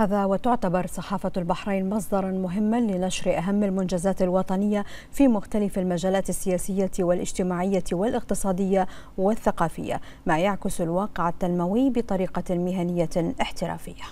هذا وتعتبر صحافة البحرين مصدرا مهما لنشر أهم المنجزات الوطنية في مختلف المجالات السياسية والاجتماعية والاقتصادية والثقافية ما يعكس الواقع التنموي بطريقة مهنية احترافية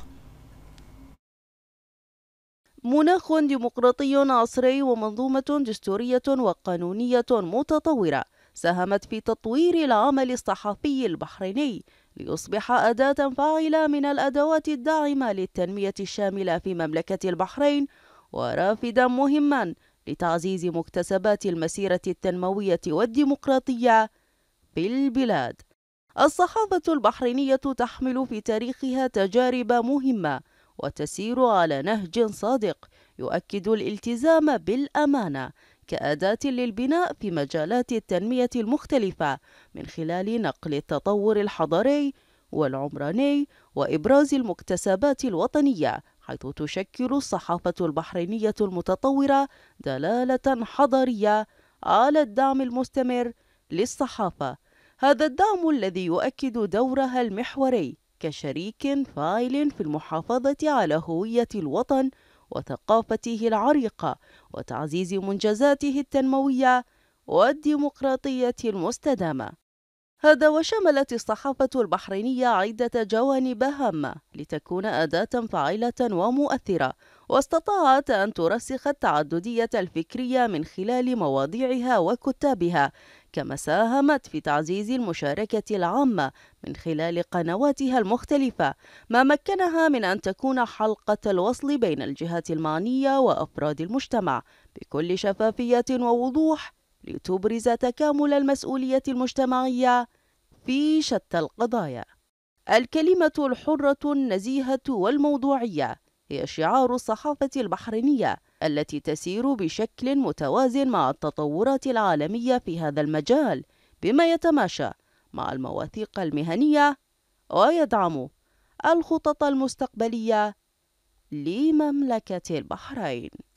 مناخ ديمقراطي عصري ومنظومة دستورية وقانونية متطورة ساهمت في تطوير العمل الصحفي البحريني ليصبح أداة فاعلة من الأدوات الداعمة للتنمية الشاملة في مملكة البحرين ورافدا مهما لتعزيز مكتسبات المسيرة التنموية والديمقراطية في البلاد. الصحافة البحرينية تحمل في تاريخها تجارب مهمة وتسير على نهج صادق يؤكد الالتزام بالأمانة كأداة للبناء في مجالات التنمية المختلفة من خلال نقل التطور الحضري والعمراني وإبراز المكتسبات الوطنية حيث تشكل الصحافة البحرينية المتطورة دلالة حضرية على الدعم المستمر للصحافة هذا الدعم الذي يؤكد دورها المحوري كشريك فاعل في المحافظة على هوية الوطن وثقافته العريقة وتعزيز منجزاته التنموية والديمقراطية المستدامة هذا وشملت الصحافة البحرينية عدة جوانب هامة لتكون أداة فعالة ومؤثرة واستطاعت أن ترسخ التعددية الفكرية من خلال مواضيعها وكتابها كما ساهمت في تعزيز المشاركة العامة من خلال قنواتها المختلفة ما مكنها من أن تكون حلقة الوصل بين الجهات المعنية وأفراد المجتمع بكل شفافية ووضوح لتبرز تكامل المسؤولية المجتمعية في شتى القضايا. الكلمة الحرة النزيهة والموضوعية هي شعار الصحافة البحرينية التي تسير بشكل متوازن مع التطورات العالمية في هذا المجال بما يتماشى مع المواثيق المهنية ويدعم الخطط المستقبلية لمملكة البحرين